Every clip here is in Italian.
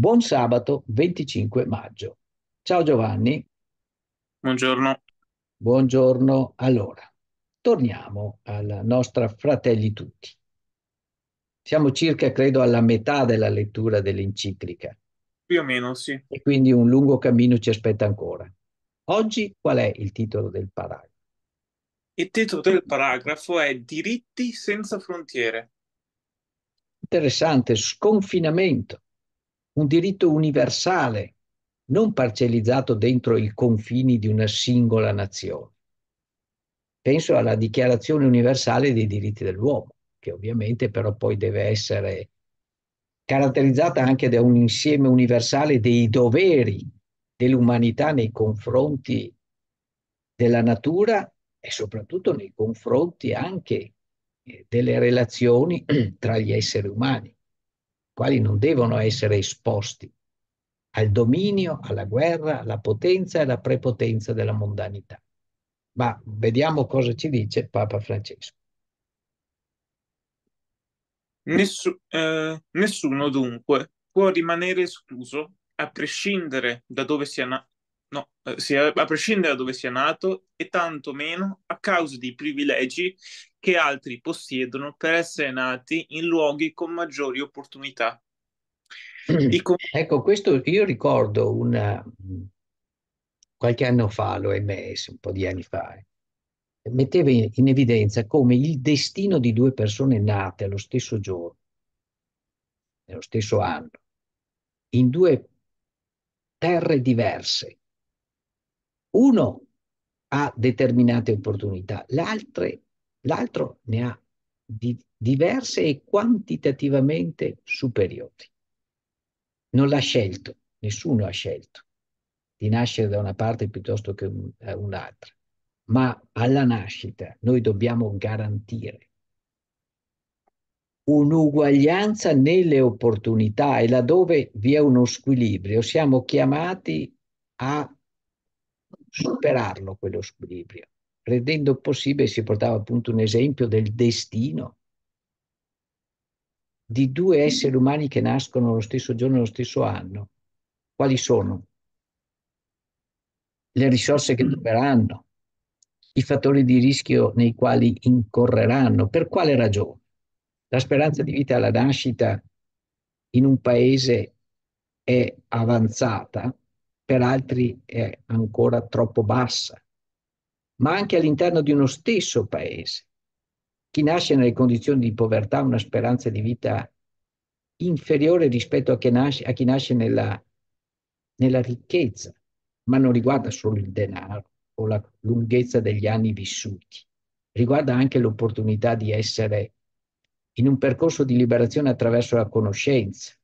Buon sabato 25 maggio. Ciao Giovanni. Buongiorno. Buongiorno. Allora, torniamo alla nostra Fratelli Tutti. Siamo circa, credo, alla metà della lettura dell'enciclica. Più o meno, sì. E quindi un lungo cammino ci aspetta ancora. Oggi qual è il titolo del paragrafo? Il titolo del paragrafo è Diritti senza frontiere. Interessante, sconfinamento un diritto universale, non parcellizzato dentro i confini di una singola nazione. Penso alla Dichiarazione universale dei diritti dell'uomo, che ovviamente però poi deve essere caratterizzata anche da un insieme universale dei doveri dell'umanità nei confronti della natura e soprattutto nei confronti anche eh, delle relazioni tra gli esseri umani quali non devono essere esposti al dominio, alla guerra, alla potenza e alla prepotenza della mondanità. Ma vediamo cosa ci dice Papa Francesco. Nessu eh, nessuno dunque può rimanere escluso a prescindere da dove sia, no, eh, a prescindere da dove sia nato e tantomeno a causa dei privilegi che altri possiedono per essere nati in luoghi con maggiori opportunità. Mm. Com- ecco, questo io ricordo una, eh, qualche anno fa, l'OMS, un po' di anni fa, eh, metteva in, in evidenza come il destino di due persone nate allo stesso giorno, nello stesso anno, in due terre diverse, uno ha determinate opportunità, l'altro ne ha di, diverse e quantitativamente superiori. Non l'ha scelto, nessuno ha scelto di nascere da una parte piuttosto che eh, un'altra, ma alla nascita noi dobbiamo garantire un'uguaglianza nelle opportunità e laddove vi è uno squilibrio siamo chiamati a superarlo quello squilibrio, rendendo possibile, si portava appunto un esempio del destino di due esseri umani che nascono lo stesso giorno, lo stesso anno. Quali sono? Le risorse che mm. troveranno, i fattori di rischio nei quali incorreranno, per quale ragione? La speranza di vita alla nascita in un paese è avanzata, per altri è ancora troppo bassa, ma anche all'interno di uno stesso paese. Chi nasce nelle condizioni di povertà ha una speranza di vita inferiore rispetto a chi nasce, a chi nasce nella, nella ricchezza, ma non riguarda solo il denaro o la lunghezza degli anni vissuti, riguarda anche l'opportunità di essere in un percorso di liberazione attraverso la conoscenza.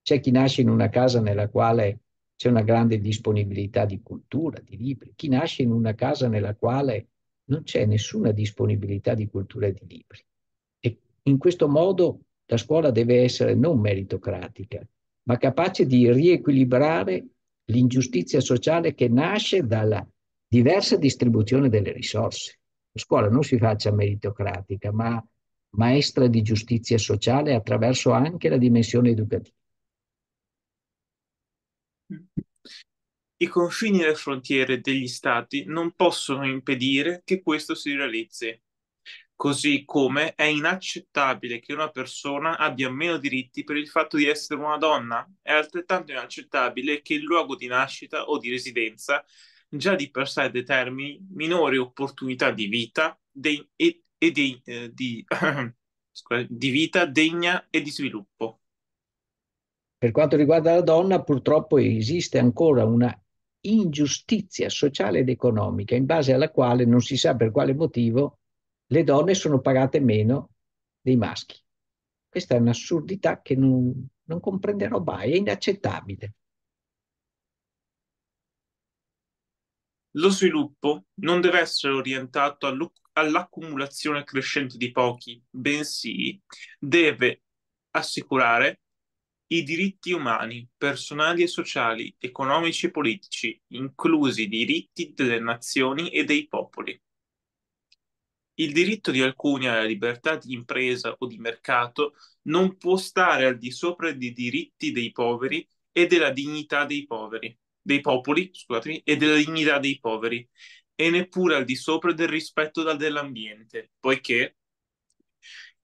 C'è chi nasce in una casa nella quale c'è una grande disponibilità di cultura, di libri. Chi nasce in una casa nella quale non c'è nessuna disponibilità di cultura e di libri. E in questo modo la scuola deve essere non meritocratica, ma capace di riequilibrare l'ingiustizia sociale che nasce dalla diversa distribuzione delle risorse. La scuola non si faccia meritocratica, ma maestra di giustizia sociale attraverso anche la dimensione educativa. I confini e le frontiere degli Stati non possono impedire che questo si realizzi. Così come è inaccettabile che una persona abbia meno diritti per il fatto di essere una donna, è altrettanto inaccettabile che il luogo di nascita o di residenza già di per sé determini minori opportunità di vita dei, e, e dei, eh, di, di vita degna e di sviluppo. Per quanto riguarda la donna, purtroppo esiste ancora una ingiustizia sociale ed economica in base alla quale non si sa per quale motivo le donne sono pagate meno dei maschi. Questa è un'assurdità che non, non comprenderò mai, è inaccettabile. Lo sviluppo non deve essere orientato all'accumulazione crescente di pochi, bensì deve assicurare i diritti umani, personali e sociali, economici e politici, inclusi i diritti delle nazioni e dei popoli. Il diritto di alcuni alla libertà di impresa o di mercato non può stare al di sopra dei diritti dei poveri e della dignità dei poveri, dei popoli, scusatemi, e della dignità dei poveri, e neppure al di sopra del rispetto dell'ambiente, poiché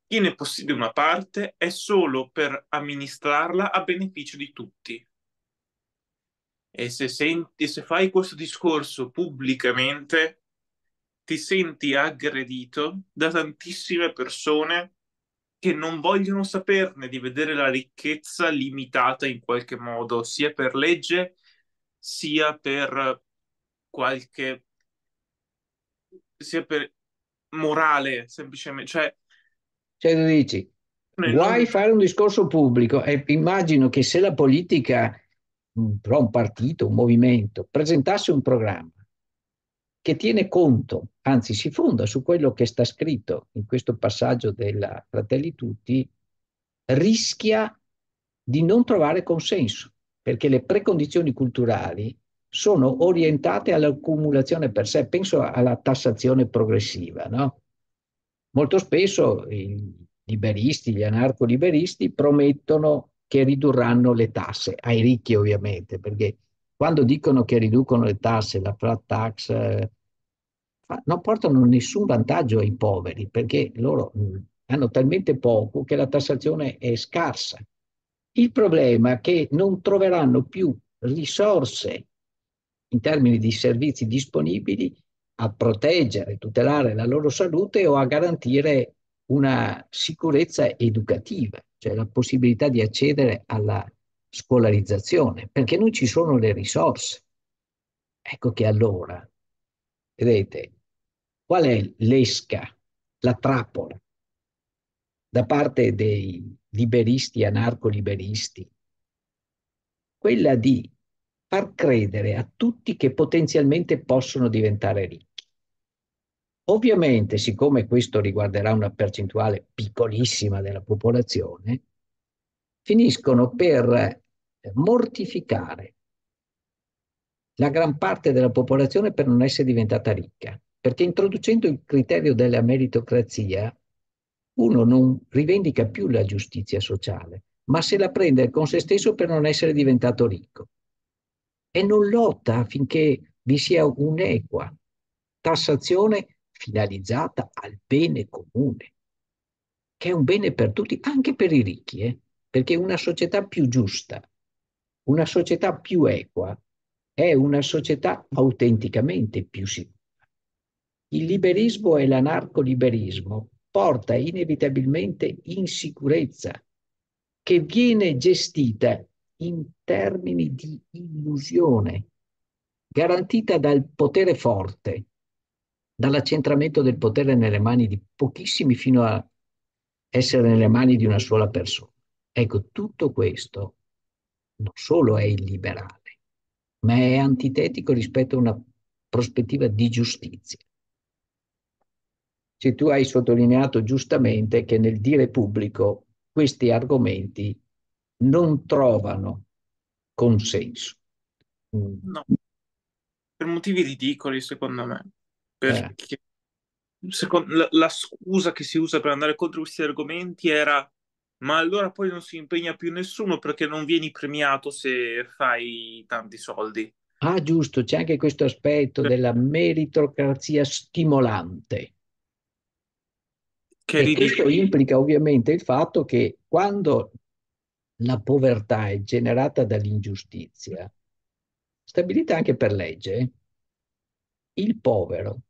chi ne possiede una parte è solo per amministrarla a beneficio di tutti. E se, senti, se fai questo discorso pubblicamente, ti senti aggredito da tantissime persone che non vogliono saperne di vedere la ricchezza limitata in qualche modo, sia per legge, sia per qualche sia per morale, semplicemente, cioè cioè tu dici, Beh, guai non... fare un discorso pubblico e immagino che se la politica, mm, un partito, un movimento, presentasse un programma che tiene conto, anzi si fonda su quello che sta scritto in questo passaggio della Fratelli Tutti, rischia di non trovare consenso, perché le precondizioni culturali sono orientate all'accumulazione per sé. Penso alla tassazione progressiva, no? Molto spesso i liberisti, gli anarco-liberisti promettono che ridurranno le tasse, ai ricchi ovviamente, perché quando dicono che riducono le tasse, la flat tax, eh, non portano nessun vantaggio ai poveri, perché loro mh, mm, hanno talmente poco che la tassazione è scarsa. Il problema è che non troveranno più risorse in termini di servizi disponibili a proteggere, tutelare la loro salute o a garantire una sicurezza educativa, cioè la possibilità di accedere alla scolarizzazione, perché non ci sono le risorse. Ecco che allora, vedete, qual è l'esca, la trappola da parte dei liberisti, anarco-liberisti? Quella di far credere a tutti che potenzialmente possono diventare ricchi. Ovviamente, siccome questo riguarderà una percentuale piccolissima della popolazione, finiscono per eh, mortificare la gran parte della popolazione per non essere diventata ricca, perché introducendo il criterio della meritocrazia, uno non rivendica più la giustizia sociale, ma se la prende con se stesso per non essere diventato ricco e non lotta affinché vi sia un'equa tassazione finalizzata al bene comune, che è un bene per tutti, anche per i ricchi, eh? perché una società più giusta, una società più equa, è una società autenticamente più sicura. Il liberismo e l'anarco-liberismo porta inevitabilmente insicurezza, che viene gestita in termini di illusione, garantita dal potere forte, dall'accentramento del potere nelle mani di pochissimi fino a essere nelle mani di una sola persona. Ecco, tutto questo non solo è illiberale, ma è antitetico rispetto a una prospettiva di giustizia. Se tu hai sottolineato giustamente che nel dire pubblico questi argomenti non trovano consenso. No, per motivi ridicoli secondo me. Eh. perché secondo, la, la, scusa che si usa per andare contro questi argomenti era ma allora poi non si impegna più nessuno perché non vieni premiato se fai tanti soldi. Ah, giusto, c'è anche questo aspetto per... della meritocrazia stimolante. Che questo implica ovviamente il fatto che quando la povertà è generata dall'ingiustizia, stabilita anche per legge, il povero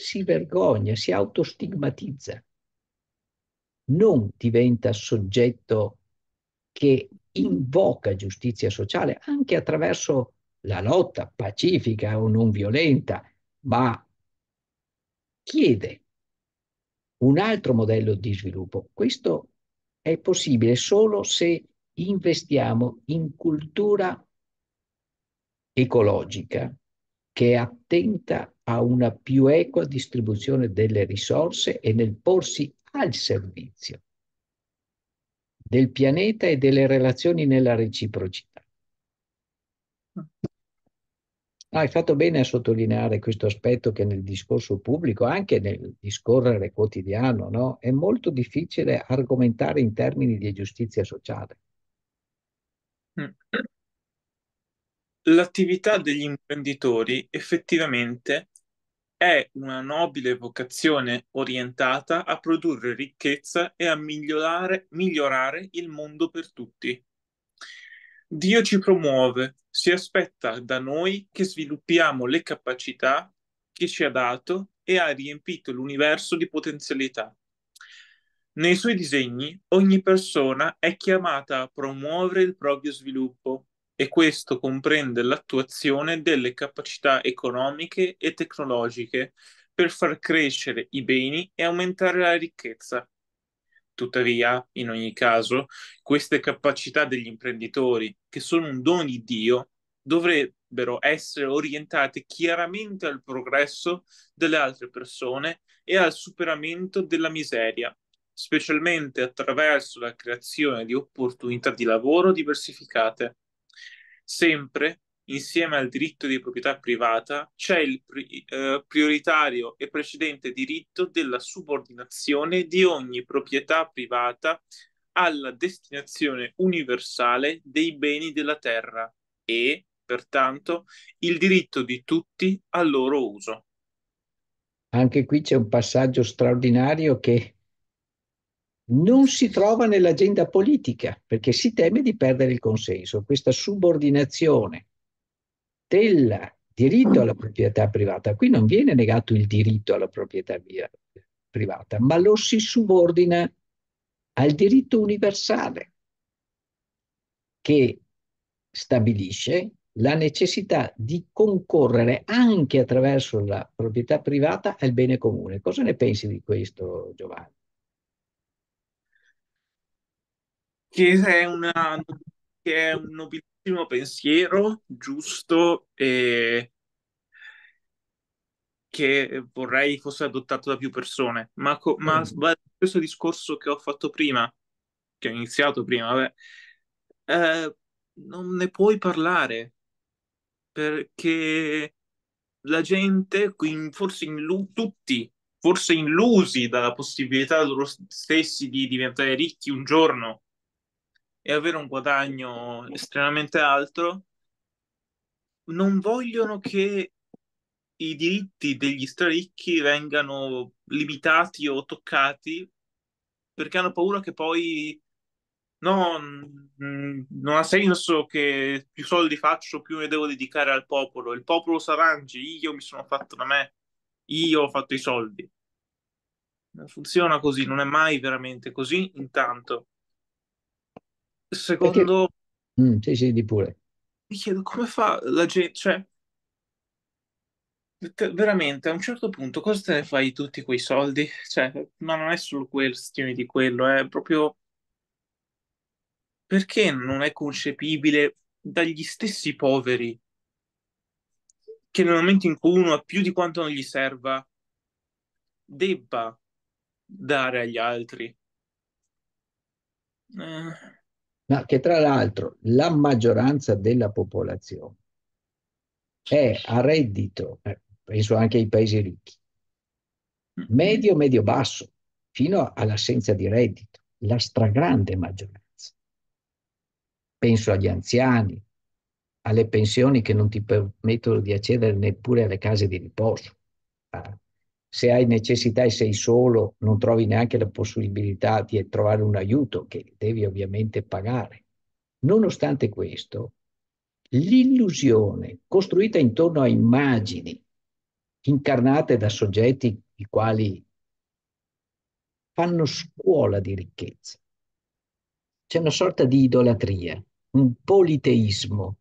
si vergogna, si autostigmatizza, non diventa soggetto che invoca giustizia sociale anche attraverso la lotta pacifica o non violenta, ma chiede un altro modello di sviluppo. Questo è possibile solo se investiamo in cultura ecologica che è attenta a una più equa distribuzione delle risorse e nel porsi al servizio del pianeta e delle relazioni nella reciprocità. Ah, hai fatto bene a sottolineare questo aspetto che nel discorso pubblico, anche nel discorrere quotidiano, no? è molto difficile argomentare in termini di giustizia sociale. Mm. L'attività degli imprenditori effettivamente è una nobile vocazione orientata a produrre ricchezza e a migliorare, migliorare il mondo per tutti. Dio ci promuove, si aspetta da noi che sviluppiamo le capacità che ci ha dato e ha riempito l'universo di potenzialità. Nei suoi disegni ogni persona è chiamata a promuovere il proprio sviluppo e questo comprende l'attuazione delle capacità economiche e tecnologiche per far crescere i beni e aumentare la ricchezza. Tuttavia, in ogni caso, queste capacità degli imprenditori, che sono un dono di Dio, dovrebbero essere orientate chiaramente al progresso delle altre persone e al superamento della miseria, specialmente attraverso la creazione di opportunità di lavoro diversificate sempre insieme al diritto di proprietà privata c'è il pri- eh, prioritario e precedente diritto della subordinazione di ogni proprietà privata alla destinazione universale dei beni della terra e, pertanto, il diritto di tutti al loro uso. Anche qui c'è un passaggio straordinario che non si trova nell'agenda politica perché si teme di perdere il consenso. Questa subordinazione del diritto alla proprietà privata, qui non viene negato il diritto alla proprietà privata, ma lo si subordina al diritto universale che stabilisce la necessità di concorrere anche attraverso la proprietà privata al bene comune. Cosa ne pensi di questo, Giovanni? che è, una, che è un nobilissimo pensiero, giusto, e che vorrei fosse adottato da più persone. Ma, co- ma mm. questo discorso che ho fatto prima, che ho iniziato prima, vabbè, eh, non ne puoi parlare perché la gente, forse in lu- tutti, forse illusi dalla possibilità loro stessi di diventare ricchi un giorno, e avere un guadagno estremamente alto, non vogliono che i diritti degli straricchi vengano limitati o toccati perché hanno paura che poi no, mm, non ha senso che più soldi faccio, più ne devo dedicare al popolo. Il popolo si arrangi, io mi sono fatto da me, io ho fatto i soldi. Non funziona così, non è mai veramente così, intanto. Secondo... Perché... Mm, sì, sì, di pure. Mi chiedo come fa la gente, cioè, veramente a un certo punto cosa te ne fai di tutti quei soldi? Cioè, ma non è solo questione di quello, è proprio perché non è concepibile dagli stessi poveri che nel momento in cui uno ha più di quanto non gli serva, debba dare agli altri. Eh ma che tra l'altro la maggioranza della popolazione è a reddito, eh, penso anche ai paesi ricchi, medio, medio basso, fino all'assenza di reddito, la stragrande maggioranza. Penso agli anziani, alle pensioni che non ti permettono di accedere neppure alle case di riposo, ah, se hai necessità e sei solo, non trovi neanche la possibilità di trovare un aiuto che devi ovviamente pagare. Nonostante questo, l'illusione costruita intorno a immagini incarnate da soggetti i quali fanno scuola di ricchezza. C'è una sorta di idolatria, un politeismo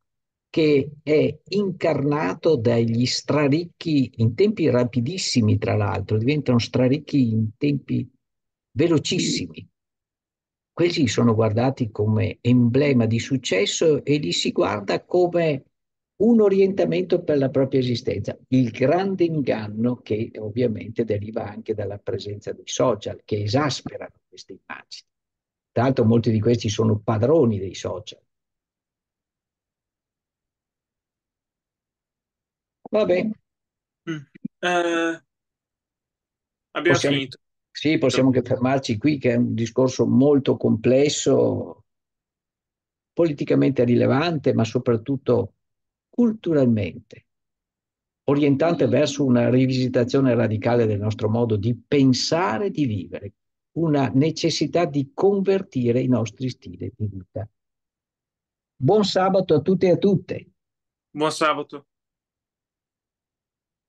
che è incarnato dagli straricchi in tempi rapidissimi, tra l'altro, diventano straricchi in tempi velocissimi. Questi sono guardati come emblema di successo e li si guarda come un orientamento per la propria esistenza. Il grande inganno che ovviamente deriva anche dalla presenza dei social che esasperano queste immagini. Tra l'altro molti di questi sono padroni dei social Va bene. Mm. Eh, abbiamo possiamo, finito. Sì, possiamo anche fermarci qui, che è un discorso molto complesso, politicamente rilevante, ma soprattutto culturalmente, orientante mm. verso una rivisitazione radicale del nostro modo di pensare e di vivere, una necessità di convertire i nostri stili di vita. Buon sabato a tutti e a tutte. Buon sabato.